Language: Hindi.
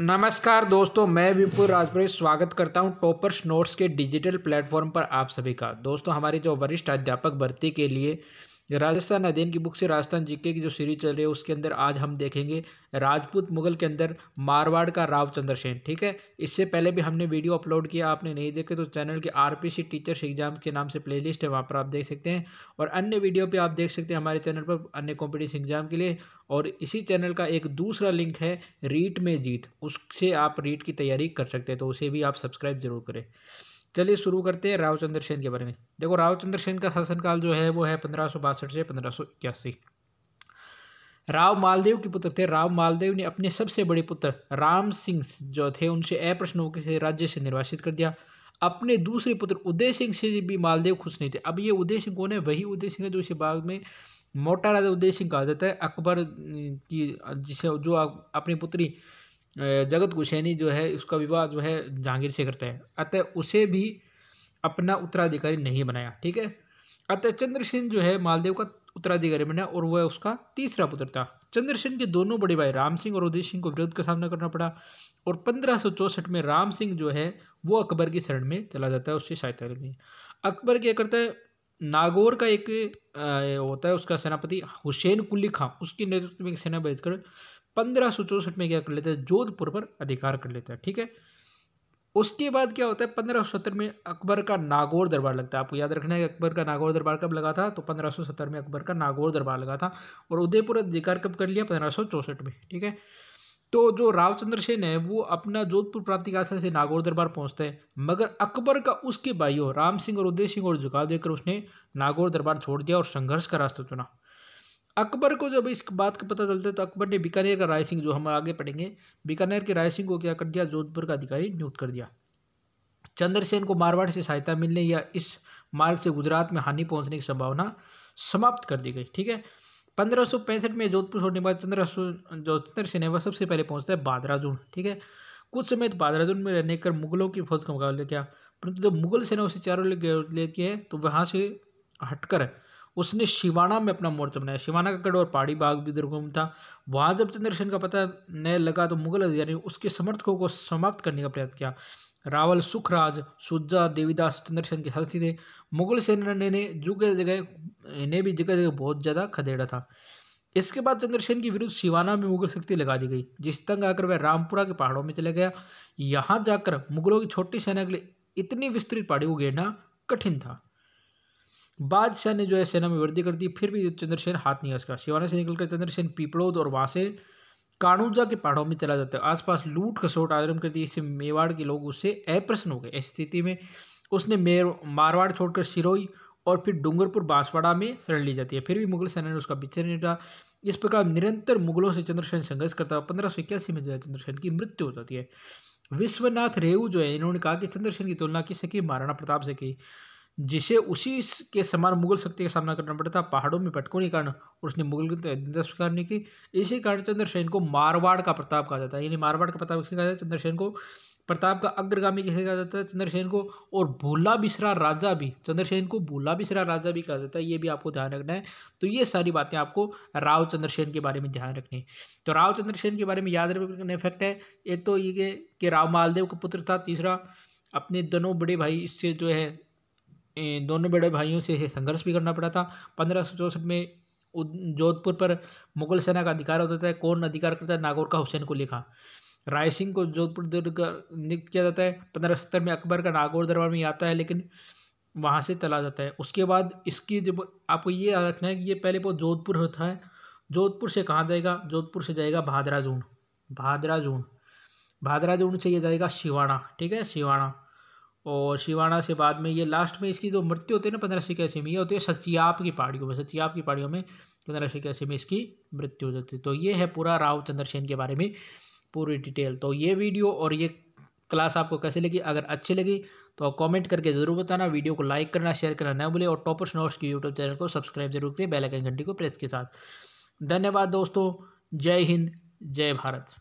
नमस्कार दोस्तों मैं विपुल राजपुरे स्वागत करता हूं टॉपर्स नोट्स के डिजिटल प्लेटफॉर्म पर आप सभी का दोस्तों हमारी जो वरिष्ठ अध्यापक भर्ती के लिए राजस्थान अध्ययन की बुक से राजस्थान जीके की जो सीरीज चल रही है उसके अंदर आज हम देखेंगे राजपूत मुगल के अंदर मारवाड़ का राव चंद्रसेन ठीक है इससे पहले भी हमने वीडियो अपलोड किया आपने नहीं देखे तो चैनल के आरपीसी टीचर्स एग्जाम के नाम से प्लेलिस्ट है वहाँ पर आप देख सकते हैं और अन्य वीडियो पर आप देख सकते हैं हमारे चैनल पर अन्य कॉम्पिटिशन एग्जाम के लिए और इसी चैनल का एक दूसरा लिंक है रीट में जीत उससे आप रीट की तैयारी कर सकते हैं तो उसे भी आप सब्सक्राइब जरूर करें चलिए शुरू करते हैं चंद्र सेन के बारे में देखो चंद्र सेन का शासनकाल जो है वो है पंद्रह से पंद्रह राव मालदेव के पुत्र थे राव मालदेव ने अपने सबसे बड़े पुत्र राम सिंह जो थे उनसे अ प्रश्नों के राज्य से निर्वासित कर दिया अपने दूसरे पुत्र उदय सिंह से भी मालदेव खुश नहीं थे अब ये उदय सिंह कौन है वही उदय सिंह है जो इसे बाद में मोटा राजा उदय सिंह कहा जाता है अकबर की जिसे जो अपनी पुत्री जगत गुसैनी जो है उसका विवाह जो है जहांगीर से करता है अतः उसे भी अपना उत्तराधिकारी नहीं बनाया ठीक है अतः सिंह जो है मालदेव का उत्तराधिकारी बना और वह उसका तीसरा पुत्र था सिंह के दोनों बड़े भाई राम सिंह और उदय सिंह को विरोध का सामना करना पड़ा और पंद्रह में राम सिंह जो है वो अकबर की शरण में चला जाता है उससे सहायता लेनी अकबर क्या करता है नागौर का एक होता है उसका सेनापति हुसैन कुली खां उसके नेतृत्व में सेना भेजकर पंद्रह सौ चौसठ में क्या कर लेता है जोधपुर पर अधिकार कर लेता है ठीक है उसके बाद क्या होता है पंद्रह सत्तर में अकबर का नागौर दरबार लगता है आपको याद रखना है अकबर का नागौर दरबार कब लगा था तो पंद्रह सौ सत्तर में अकबर का नागौर दरबार लगा था और उदयपुर अधिकार कब कर लिया पंद्रह सौ चौसठ में ठीक है तो जो रावचंद्र सेन है वो अपना जोधपुर प्राप्ति का से नागौर दरबार पहुंचते है मगर अकबर का उसके भाइयों राम सिंह और उदय सिंह और झुकाव देकर उसने नागौर दरबार छोड़ दिया और संघर्ष का रास्ता चुना अकबर को जब इस बात का पता चलता है तो अकबर ने बीकानेर का राय सिंह जो हम आगे पढ़ेंगे बीकानेर के राय सिंह को क्या कर दिया जोधपुर का अधिकारी नियुक्त कर दिया चंद्रसेन को मारवाड़ से सहायता मिलने या इस मार्ग से गुजरात में हानि पहुंचने की संभावना समाप्त कर दी गई ठीक है पंद्रह में जोधपुर छोड़ने के बाद चंद्र जो चंद्रसेन है वह सबसे पहले पहुँचता है बादराजून ठीक है कुछ समय तो बादराजून में रहने कर मुगलों की फौज का मुकाबला किया परंतु जब मुगल सेना उसे चारों लेती है तो वहाँ से हटकर उसने शिवाना में अपना मोर्चा बनाया शिवाना का गढ़ और पहाड़ी बाग भी दुर्गम था वहाँ जब चंद्रसेन का पता न लगा तो मुगल अधिकारी उसके समर्थकों को समाप्त करने का प्रयास किया रावल सुखराज सुज्जा देवीदास चंद्रसेन के साथी थे मुगल सेना ने जगह जगह इन्हें भी जगह जगह बहुत ज़्यादा खदेड़ा था इसके बाद चंद्रसेन के विरुद्ध शिवाना में मुगल शक्ति लगा दी गई जिस तंग आकर वह रामपुरा के पहाड़ों में चले गया यहाँ जाकर मुगलों की छोटी सेना के लिए इतनी विस्तृत पहाड़ी को घेरना कठिन था बादशाह ने जो है सेना में वृद्धि कर दी फिर भी चंद्रसेन हाथ नहीं हंसका शिवाना से निकलकर चंद्रसेन पीपड़ोद और वहाँ से कानूजा के पहाड़ों में चला जाता है आसपास लूट खसोट आरम्भ कर दी इससे मेवाड़ के लोग उससे अप्रसन्न हो गए ऐसी स्थिति में उसने मेर मारवाड़ छोड़कर सिरोई और फिर डूंगरपुर बांसवाड़ा में शरण ली जाती है फिर भी मुगल सेना ने उसका पीछे नहीं हटा इस प्रकार निरंतर मुगलों से चंद्रसेन संघर्ष करता है पंद्रह सौ इक्यासी में जो है चंद्रसेन की मृत्यु हो जाती है विश्वनाथ रेहू जो है इन्होंने कहा कि चंद्रसेन की तुलना किससे की महाराणा प्रताप से की जिसे उसी के समान मुगल शक्ति का सामना करना पड़ता था पहाड़ों में पटकों के कारण और उसने मुगल स्वीकार नहीं की इसी कारण चंद्रसेन को मारवाड़ का प्रताप कहा जाता है यानी मारवाड़ का प्रताप किसे कहा जाता है चंद्रसेन को प्रताप का अग्रगामी किसे कहा जाता है चंद्रसेन को और भोला बिसरा राजा भी चंद्रसेन को भोला बिसरा राजा भी कहा जाता है ये भी आपको ध्यान रखना है तो ये सारी बातें आपको राव चंद्रसेन के बारे में ध्यान रखनी है तो राव चंद्रसेन के बारे में याद रखने इफेक्ट है एक तो ये कि राव मालदेव का पुत्र था तीसरा अपने दोनों बड़े भाई इससे जो है दोनों बड़े भाइयों से संघर्ष भी करना पड़ा था पंद्रह में जोधपुर पर मुगल सेना का अधिकार होता है कौन अधिकार करता है नागौर का हुसैन को लिखा राय सिंह को जोधपुर दुर्ग नियुक्त किया जाता है पंद्रह सत्तर में अकबर का नागौर दरबार में आता है लेकिन वहाँ से चला जाता है उसके बाद इसकी जब आपको ये रखना है कि ये पहले बहुत जोधपुर होता है जोधपुर से कहाँ जाएगा जोधपुर से जाएगा भादरा जून भादरा जून भादरा जून से ये जाएगा शिवाना ठीक है शिवाना और शिवाना से बाद में ये लास्ट में इसकी जो मृत्यु होती है ना पंद्रह सौ इक्यासी में ये होती है सचियाप की पहाड़ियों में सचियाप की पहाड़ियों में पंद्रह सौ इक्यासी में इसकी मृत्यु हो जाती है तो ये है पूरा राव चंद्रसेन के बारे में पूरी डिटेल तो ये वीडियो और ये क्लास आपको कैसे लगी अगर अच्छी लगी तो कमेंट करके ज़रूर बताना वीडियो को लाइक करना शेयर करना ना भूलें और टॉपर्स नोट्स की यूट्यूब चैनल को सब्सक्राइब जरूर करें बेल आइकन घंटी को प्रेस के साथ धन्यवाद दोस्तों जय हिंद जय भारत